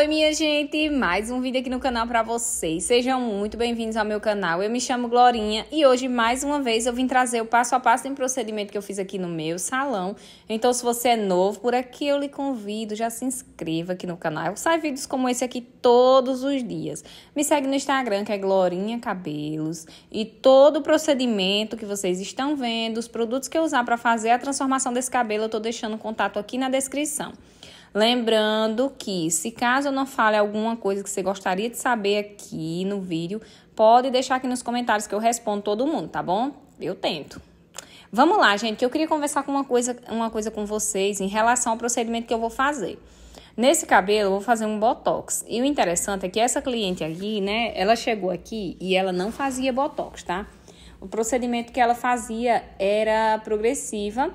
Oi, minha gente! Mais um vídeo aqui no canal para vocês. Sejam muito bem-vindos ao meu canal. Eu me chamo Glorinha e hoje, mais uma vez, eu vim trazer o passo a passo de um procedimento que eu fiz aqui no meu salão. Então, se você é novo por aqui, eu lhe convido, já se inscreva aqui no canal. Sai vídeos como esse aqui todos os dias. Me segue no Instagram, que é Glorinha Cabelos. E todo o procedimento que vocês estão vendo, os produtos que eu usar para fazer a transformação desse cabelo, eu estou deixando o contato aqui na descrição. Lembrando que, se caso eu não fale alguma coisa que você gostaria de saber aqui no vídeo, pode deixar aqui nos comentários que eu respondo todo mundo, tá bom? Eu tento. Vamos lá, gente, eu queria conversar com uma coisa, uma coisa com vocês em relação ao procedimento que eu vou fazer. Nesse cabelo, eu vou fazer um botox. E o interessante é que essa cliente aqui, né, ela chegou aqui e ela não fazia botox, tá? O procedimento que ela fazia era progressiva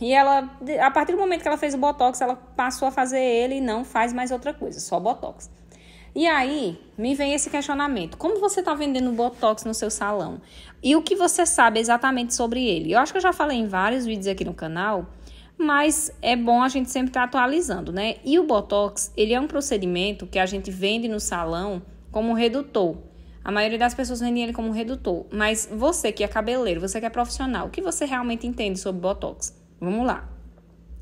e ela, a partir do momento que ela fez o botox, ela passou a fazer ele e não faz mais outra coisa, só botox. E aí, me vem esse questionamento: como você está vendendo botox no seu salão? E o que você sabe exatamente sobre ele? Eu acho que eu já falei em vários vídeos aqui no canal, mas é bom a gente sempre estar tá atualizando, né? E o botox, ele é um procedimento que a gente vende no salão como redutor. A maioria das pessoas vende ele como redutor, mas você que é cabeleireiro, você que é profissional, o que você realmente entende sobre botox? Vamos lá.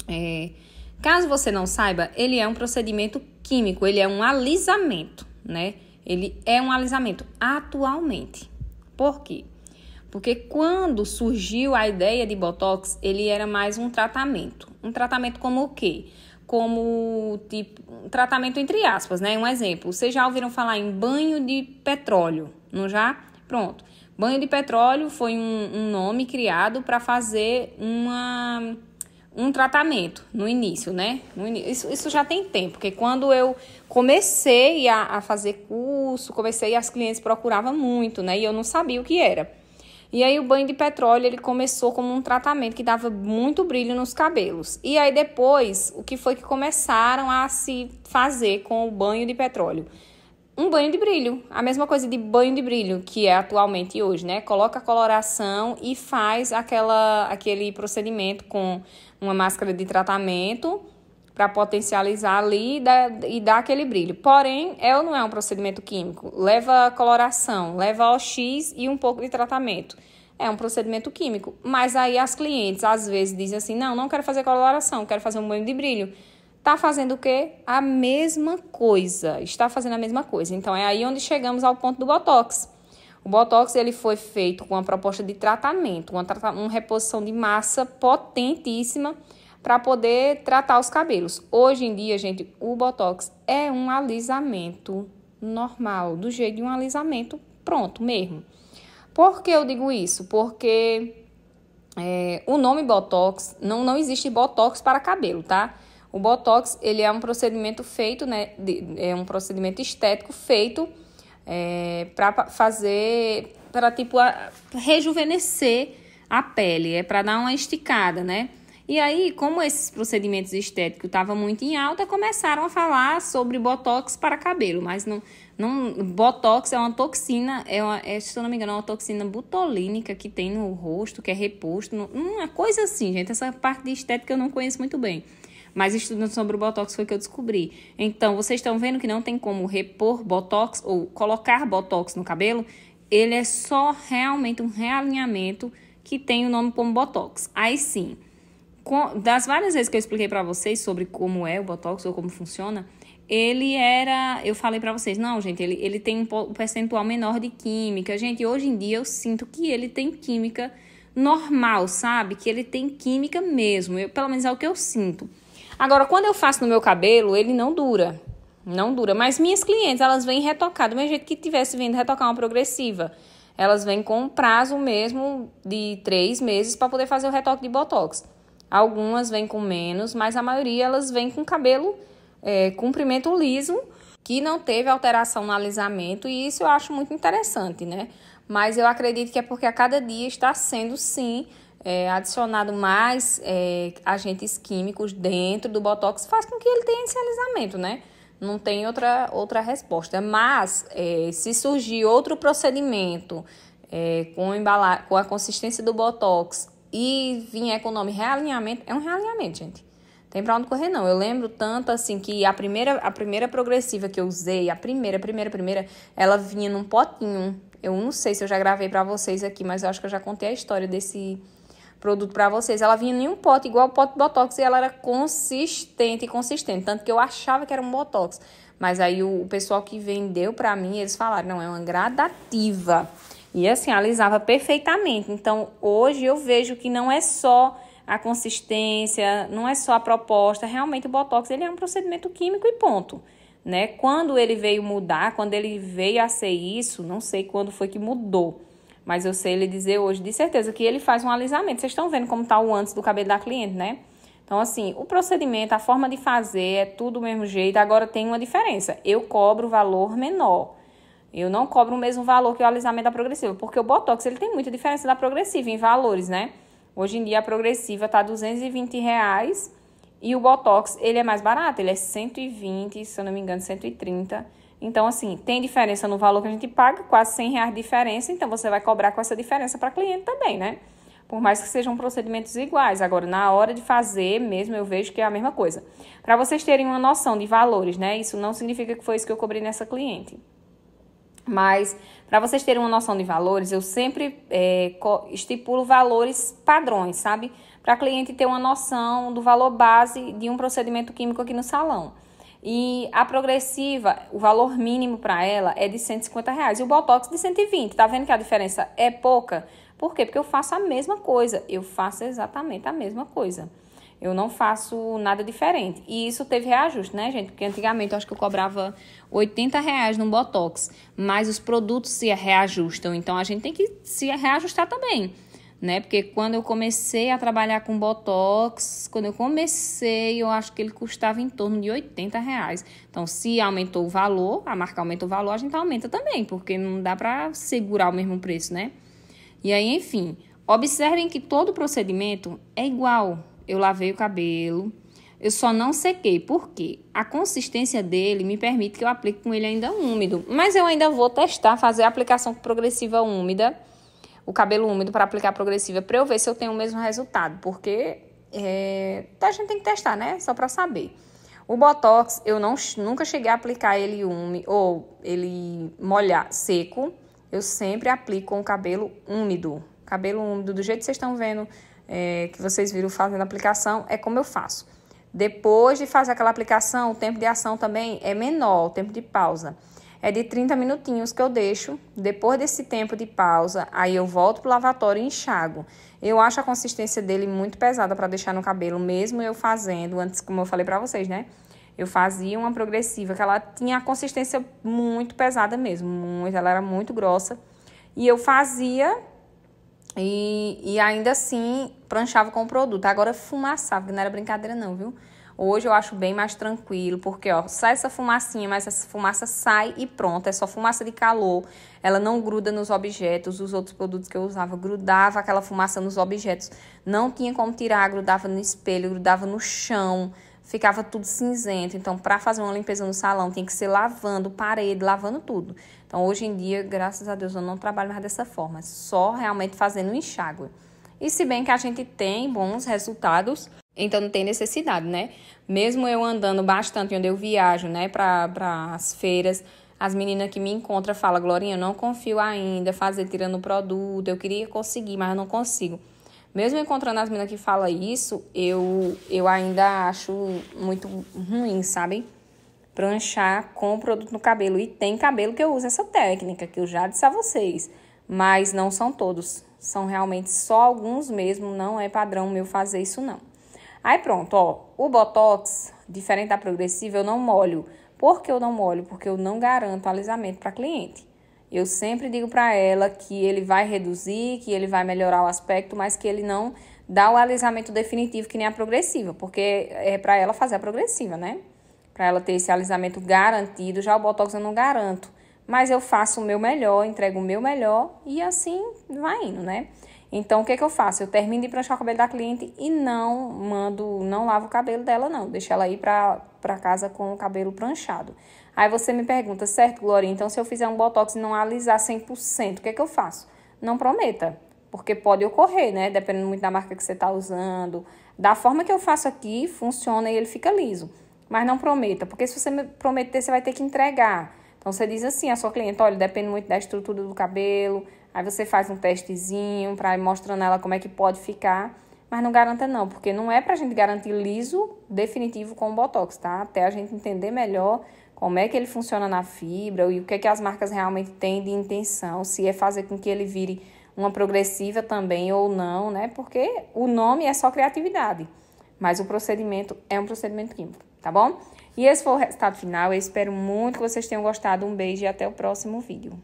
É, caso você não saiba, ele é um procedimento químico, ele é um alisamento, né? Ele é um alisamento atualmente. Por quê? Porque quando surgiu a ideia de botox, ele era mais um tratamento. Um tratamento como o quê? Como tipo, um tratamento entre aspas, né? Um exemplo. Vocês já ouviram falar em banho de petróleo, não já? Pronto. Banho de petróleo foi um, um nome criado para fazer uma, um tratamento no início, né? No in... isso, isso já tem tempo, porque quando eu comecei a, a fazer curso, comecei, as clientes procuravam muito, né? E eu não sabia o que era. E aí o banho de petróleo ele começou como um tratamento que dava muito brilho nos cabelos. E aí depois, o que foi que começaram a se fazer com o banho de petróleo? um banho de brilho. A mesma coisa de banho de brilho que é atualmente hoje, né? Coloca a coloração e faz aquela, aquele procedimento com uma máscara de tratamento para potencializar ali e dar, e dar aquele brilho. Porém, é ou não é um procedimento químico? Leva coloração, leva OX e um pouco de tratamento. É um procedimento químico. Mas aí as clientes às vezes dizem assim: não, não quero fazer coloração, quero fazer um banho de brilho está fazendo o quê? A mesma coisa. Está fazendo a mesma coisa. Então é aí onde chegamos ao ponto do botox. O botox ele foi feito com uma proposta de tratamento, uma, uma reposição de massa potentíssima para poder tratar os cabelos. Hoje em dia, gente, o botox é um alisamento normal, do jeito de um alisamento pronto mesmo. Por que eu digo isso? Porque é, o nome botox não não existe botox para cabelo, tá? O botox ele é um procedimento feito, né? é um procedimento estético feito é, para fazer, para tipo a, rejuvenescer a pele, é para dar uma esticada, né? E aí, como esses procedimentos estéticos estavam muito em alta, começaram a falar sobre botox para cabelo, mas não, não botox é uma toxina, é uma, é, se eu não me engano, é uma toxina butolínica que tem no rosto, que é reposto, uma coisa assim, gente. Essa parte de estética eu não conheço muito bem mas estudando sobre o Botox foi que eu descobri. Então, vocês estão vendo que não tem como repor Botox ou colocar Botox no cabelo? Ele é só realmente um realinhamento que tem o nome como Botox. Aí sim, das várias vezes que eu expliquei para vocês sobre como é o Botox ou como funciona, ele era, eu falei para vocês, não, gente, ele, ele tem um percentual menor de química. Gente, hoje em dia eu sinto que ele tem química normal, sabe? Que ele tem química mesmo, eu, pelo menos é o que eu sinto. Agora, quando eu faço no meu cabelo, ele não dura. Não dura. Mas minhas clientes, elas vêm retocar. Do mesmo jeito que tivesse vindo retocar uma progressiva. Elas vêm com um prazo mesmo de três meses para poder fazer o retoque de botox. Algumas vêm com menos, mas a maioria elas vêm com cabelo é, comprimento liso, que não teve alteração no alisamento, e isso eu acho muito interessante, né? Mas eu acredito que é porque a cada dia está sendo, sim, é, adicionado mais é, agentes químicos dentro do botox faz com que ele tenha ensializamento, né? Não tem outra, outra resposta. Mas é, se surgir outro procedimento é, com, embalar, com a consistência do botox e vinha com o nome realinhamento, é um realinhamento, gente. Tem pra onde correr, não. Eu lembro tanto assim que a primeira, a primeira progressiva que eu usei, a primeira, primeira, primeira, ela vinha num potinho. Eu não sei se eu já gravei para vocês aqui, mas eu acho que eu já contei a história desse produto para vocês. Ela vinha em um pote, igual o pote Botox, e ela era consistente, consistente. Tanto que eu achava que era um Botox. Mas aí o pessoal que vendeu para mim, eles falaram, não, é uma gradativa. E assim, alisava perfeitamente. Então, hoje eu vejo que não é só a consistência, não é só a proposta. Realmente o Botox, ele é um procedimento químico e ponto. Né? Quando ele veio mudar, quando ele veio a ser isso, não sei quando foi que mudou. Mas eu sei lhe dizer hoje, de certeza, que ele faz um alisamento. Vocês estão vendo como está o antes do cabelo da cliente, né? Então, assim, o procedimento, a forma de fazer é tudo do mesmo jeito. Agora tem uma diferença. Eu cobro valor menor. Eu não cobro o mesmo valor que o alisamento da progressiva, porque o Botox ele tem muita diferença da progressiva em valores, né? Hoje em dia a progressiva tá 220 reais e o Botox ele é mais barato, ele é 120, se eu não me engano, 130. Então, assim, tem diferença no valor que a gente paga, quase 100 reais de diferença, então você vai cobrar com essa diferença para cliente também, né? Por mais que sejam procedimentos iguais. Agora, na hora de fazer mesmo, eu vejo que é a mesma coisa. Para vocês terem uma noção de valores, né? Isso não significa que foi isso que eu cobri nessa cliente. Mas, para vocês terem uma noção de valores, eu sempre é, estipulo valores padrões, sabe? Para cliente ter uma noção do valor base de um procedimento químico aqui no salão. E a progressiva, o valor mínimo para ela é de 150 reais. E o Botox de 120. Tá vendo que a diferença é pouca? Por quê? Porque eu faço a mesma coisa. Eu faço exatamente a mesma coisa. Eu não faço nada diferente. E isso teve reajuste, né, gente? Porque antigamente eu acho que eu cobrava 80 reais no Botox. Mas os produtos se reajustam. Então a gente tem que se reajustar também né? Porque quando eu comecei a trabalhar com Botox, quando eu comecei, eu acho que ele custava em torno de 80 reais. Então, se aumentou o valor, a marca aumentou o valor, a gente aumenta também, porque não dá para segurar o mesmo preço, né? E aí, enfim, observem que todo procedimento é igual. Eu lavei o cabelo, eu só não sequei, porque a consistência dele me permite que eu aplique com ele ainda úmido. Mas eu ainda vou testar fazer a aplicação progressiva úmida o cabelo úmido para aplicar progressiva para eu ver se eu tenho o mesmo resultado, porque é, a gente tem que testar, né? Só para saber. O Botox, eu não, nunca cheguei a aplicar ele úmido ou ele molhar seco. Eu sempre aplico com o cabelo úmido. Cabelo úmido, do jeito que vocês estão vendo, é, que vocês viram fazendo a aplicação, é como eu faço. Depois de fazer aquela aplicação, o tempo de ação também é menor, o tempo de pausa é de 30 minutinhos que eu deixo. Depois desse tempo de pausa, aí eu volto pro lavatório e enxago. Eu acho a consistência dele muito pesada para deixar no cabelo, mesmo eu fazendo, antes, como eu falei para vocês, né? Eu fazia uma progressiva que ela tinha a consistência muito pesada mesmo, muito, ela era muito grossa. E eu fazia e, e ainda assim pranchava com o produto. Agora fumaçava, que não era brincadeira não, viu? Hoje eu acho bem mais tranquilo, porque ó, sai essa fumacinha, mas essa fumaça sai e pronto, é só fumaça de calor. Ela não gruda nos objetos, os outros produtos que eu usava grudava aquela fumaça nos objetos. Não tinha como tirar, grudava no espelho, grudava no chão, ficava tudo cinzento. Então, para fazer uma limpeza no salão, tem que ser lavando parede, lavando tudo. Então, hoje em dia, graças a Deus, eu não trabalho mais dessa forma, é só realmente fazendo enxágue. E se bem que a gente tem bons resultados então não tem necessidade, né? Mesmo eu andando bastante onde eu viajo, né, para as feiras, as meninas que me encontram falam, Glorinha, eu não confio ainda, fazer tirando o produto, eu queria conseguir, mas eu não consigo. Mesmo encontrando as meninas que falam isso, eu, eu ainda acho muito ruim, sabe? Pranchar com o produto no cabelo. E tem cabelo que eu uso essa técnica, que eu já disse a vocês. Mas não são todos. São realmente só alguns mesmo. Não é padrão meu fazer isso, não. Aí pronto, ó, o Botox, diferente da progressiva, eu não molho. Por que eu não molho? Porque eu não garanto alisamento para cliente. Eu sempre digo para ela que ele vai reduzir, que ele vai melhorar o aspecto, mas que ele não dá o alisamento definitivo que nem a progressiva, porque é para ela fazer a progressiva, né? Para ela ter esse alisamento garantido. Já o botox eu não garanto, mas eu faço o meu melhor, entrego o meu melhor e assim vai indo, né? Então, o que, é que eu faço? Eu termino de pranchar o cabelo da cliente e não mando, não lavo o cabelo dela, não. Deixo ela ir para casa com o cabelo pranchado. Aí você me pergunta, certo, Glória, então se eu fizer um botox e não alisar 100%, o que, é que eu faço? Não prometa, porque pode ocorrer, né? Dependendo muito da marca que você está usando. Da forma que eu faço aqui, funciona e ele fica liso. Mas não prometa, porque se você prometer, você vai ter que entregar. Então, você diz assim à sua cliente, olha, depende muito da estrutura do cabelo, Aí você faz um testezinho para ir mostrando ela como é que pode ficar, mas não garanta não, porque não é pra gente garantir liso definitivo com o botox, tá? Até a gente entender melhor como é que ele funciona na fibra e o que é que as marcas realmente têm de intenção, se é fazer com que ele vire uma progressiva também ou não, né? Porque o nome é só criatividade, mas o procedimento é um procedimento químico, tá bom? E esse foi o resultado final. Eu espero muito que vocês tenham gostado. Um beijo e até o próximo vídeo.